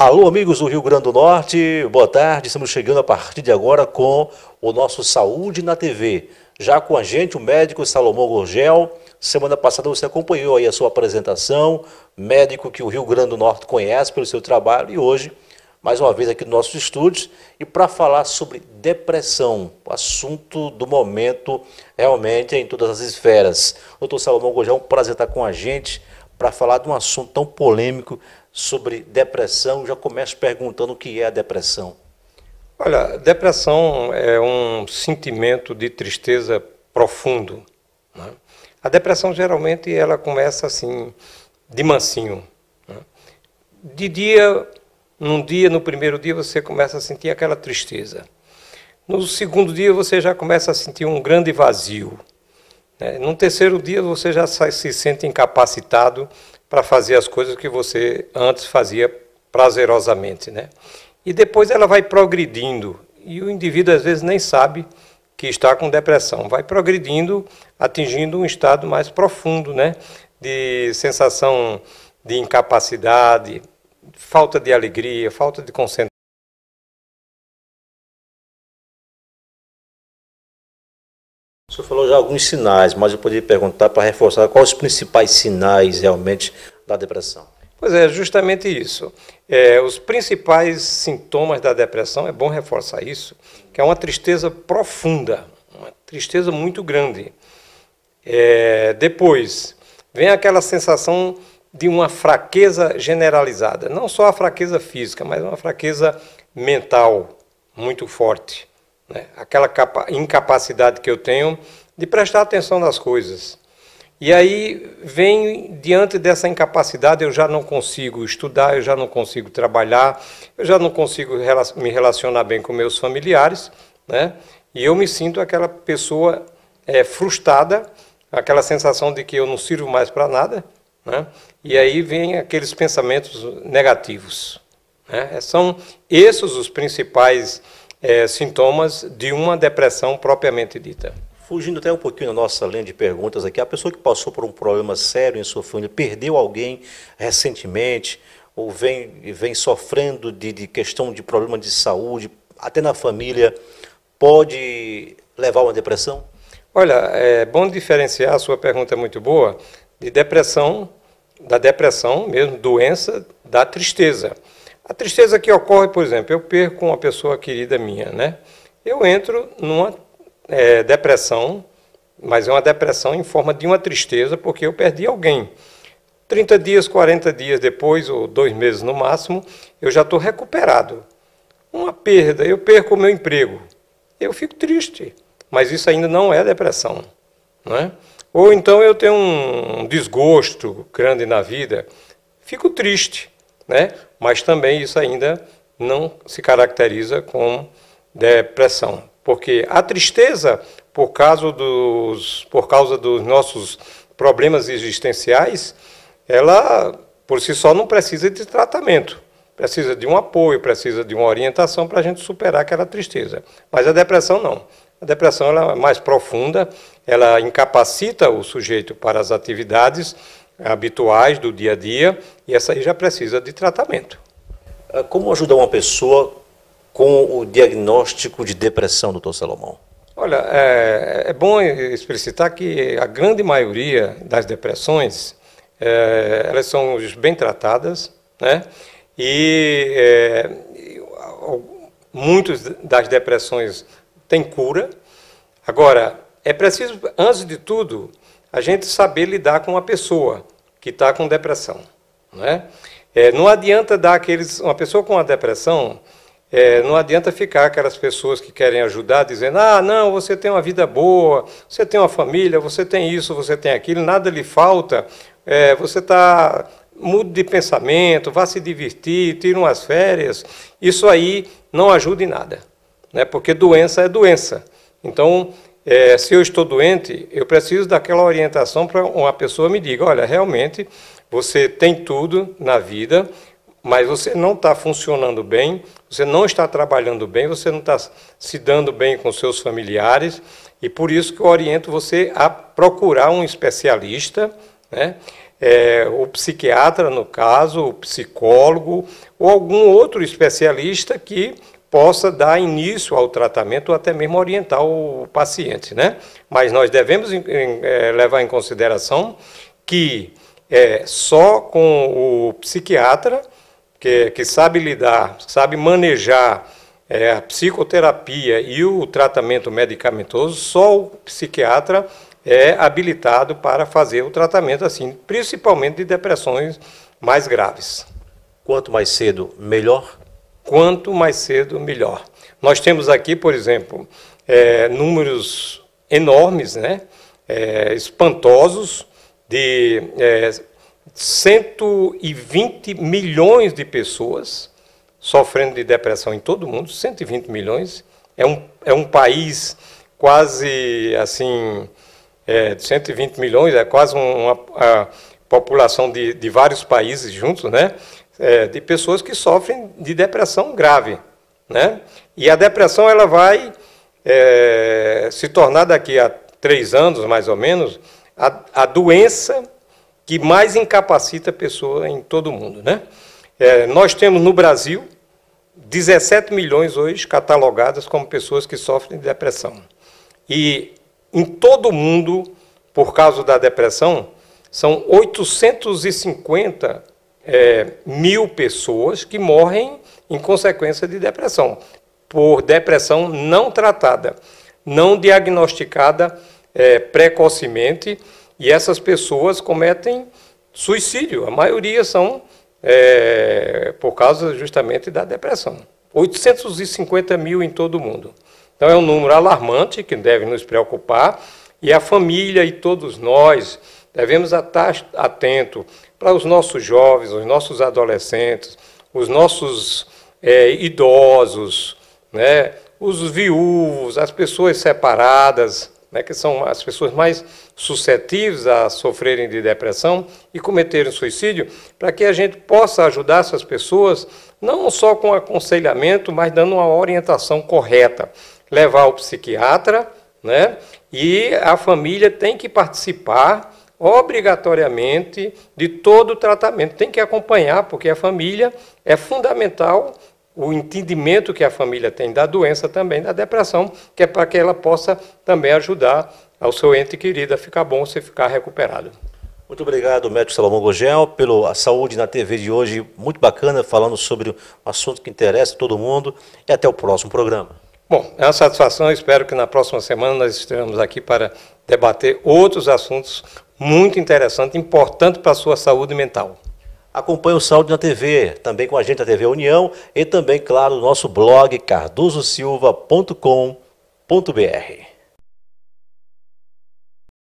Alô, amigos do Rio Grande do Norte, boa tarde. Estamos chegando a partir de agora com o nosso Saúde na TV. Já com a gente o médico Salomão Gorgel. Semana passada você acompanhou aí a sua apresentação, médico que o Rio Grande do Norte conhece pelo seu trabalho e hoje, mais uma vez aqui nos nossos estúdios, e para falar sobre depressão, assunto do momento realmente em todas as esferas. Doutor Salomão Gorgel, é um prazer estar com a gente para falar de um assunto tão polêmico sobre depressão, já começo perguntando o que é a depressão. Olha, depressão é um sentimento de tristeza profundo. Né? A depressão geralmente ela começa assim, de mansinho. Né? De dia, num dia, no primeiro dia você começa a sentir aquela tristeza. No segundo dia você já começa a sentir um grande vazio. Né? No terceiro dia você já se sente incapacitado para fazer as coisas que você antes fazia prazerosamente, né? E depois ela vai progredindo e o indivíduo às vezes nem sabe que está com depressão, vai progredindo, atingindo um estado mais profundo, né? De sensação de incapacidade, falta de alegria, falta de concentração senhor falou já alguns sinais, mas eu poderia perguntar para reforçar quais os principais sinais realmente da depressão. Pois é, justamente isso. É, os principais sintomas da depressão, é bom reforçar isso, que é uma tristeza profunda, uma tristeza muito grande. É, depois, vem aquela sensação de uma fraqueza generalizada, não só a fraqueza física, mas uma fraqueza mental muito forte. Né? Aquela incapacidade que eu tenho de prestar atenção nas coisas. E aí vem diante dessa incapacidade, eu já não consigo estudar, eu já não consigo trabalhar, eu já não consigo me relacionar bem com meus familiares, né? E eu me sinto aquela pessoa é, frustrada, aquela sensação de que eu não sirvo mais para nada, né? E aí vem aqueles pensamentos negativos. Né? São esses os principais é, sintomas de uma depressão propriamente dita. Fugindo até um pouquinho da nossa linha de perguntas aqui, a pessoa que passou por um problema sério em sua família, perdeu alguém recentemente, ou vem, vem sofrendo de, de questão de problema de saúde, até na família, pode levar a uma depressão? Olha, é bom diferenciar, a sua pergunta é muito boa, de depressão, da depressão mesmo, doença, da tristeza. A tristeza que ocorre, por exemplo, eu perco uma pessoa querida minha, né? Eu entro numa é, depressão, mas é uma depressão em forma de uma tristeza porque eu perdi alguém. 30 dias, 40 dias depois, ou dois meses no máximo, eu já estou recuperado. Uma perda, eu perco o meu emprego. Eu fico triste, mas isso ainda não é depressão. né? Ou então eu tenho um desgosto grande na vida, fico triste. Né? mas também isso ainda não se caracteriza com depressão, porque a tristeza por causa dos, por causa dos nossos problemas existenciais, ela por si só não precisa de tratamento, precisa de um apoio, precisa de uma orientação para a gente superar aquela tristeza. Mas a depressão não. A depressão é mais profunda, ela incapacita o sujeito para as atividades, habituais do dia a dia, e essa aí já precisa de tratamento. Ah, como ajudar uma pessoa com o diagnóstico de depressão, doutor Salomão? Olha, é, é bom explicitar que a grande maioria das depressões, é, elas são bem tratadas, né? E é, muitas das depressões têm cura. Agora, é preciso, antes de tudo, a gente saber lidar com uma pessoa que está com depressão. Né? É, não adianta dar aqueles. Uma pessoa com uma depressão, é, não adianta ficar aquelas pessoas que querem ajudar dizendo: ah, não, você tem uma vida boa, você tem uma família, você tem isso, você tem aquilo, nada lhe falta, é, você está. Mude de pensamento, vá se divertir, tire umas férias. Isso aí não ajuda em nada, né? porque doença é doença. Então, é, se eu estou doente, eu preciso daquela orientação para uma pessoa me diga: olha, realmente você tem tudo na vida, mas você não está funcionando bem, você não está trabalhando bem, você não está se dando bem com seus familiares, e por isso que eu oriento você a procurar um especialista, né? É, o psiquiatra, no caso, o psicólogo, ou algum outro especialista que possa dar início ao tratamento ou até mesmo orientar o paciente, né? Mas nós devemos é, levar em consideração que é só com o psiquiatra que, que sabe lidar, sabe manejar é, a psicoterapia e o tratamento medicamentoso, só o psiquiatra é habilitado para fazer o tratamento assim, principalmente de depressões mais graves. Quanto mais cedo, melhor quanto mais cedo, melhor. Nós temos aqui, por exemplo, é, números enormes, né? É, espantosos, de é, 120 milhões de pessoas sofrendo de depressão em todo o mundo, 120 milhões. É um, é um país quase assim, é, 120 milhões, é quase uma, população de, de vários países juntos, né? é, de pessoas que sofrem de depressão grave. Né? E a depressão ela vai é, se tornar daqui a três anos, mais ou menos, a, a doença que mais incapacita a pessoa em todo o mundo. Né? É, nós temos no Brasil 17 milhões hoje catalogadas como pessoas que sofrem de depressão. E em todo o mundo, por causa da depressão, são 850 é, mil pessoas que morrem em consequência de depressão, por depressão não tratada, não diagnosticada é, precocemente, e essas pessoas cometem suicídio. A maioria são é, por causa justamente da depressão. 850 mil em todo o mundo. Então é um número alarmante que deve nos preocupar, e a família e todos nós Devemos estar atento para os nossos jovens, os nossos adolescentes, os nossos é, idosos, né? os viúvos, as pessoas separadas, né? que são as pessoas mais suscetíveis a sofrerem de depressão e cometerem suicídio, para que a gente possa ajudar essas pessoas não só com aconselhamento, mas dando uma orientação correta. Levar o psiquiatra, né? E a família tem que participar obrigatoriamente de todo o tratamento. Tem que acompanhar, porque a família é fundamental o entendimento que a família tem da doença também, da depressão, que é para que ela possa também ajudar ao seu ente querido a ficar bom, se ficar recuperado. Muito obrigado, médico Salomão Gogel, pela saúde na TV de hoje. Muito bacana, falando sobre um assunto que interessa todo mundo. E até o próximo programa. Bom, é uma satisfação. Espero que na próxima semana nós estejamos aqui para debater outros assuntos muito interessante, importante para a sua saúde mental. Acompanhe o Saúde na TV, também com a gente da TV União e também, claro, o nosso blog cardososilva.com.br.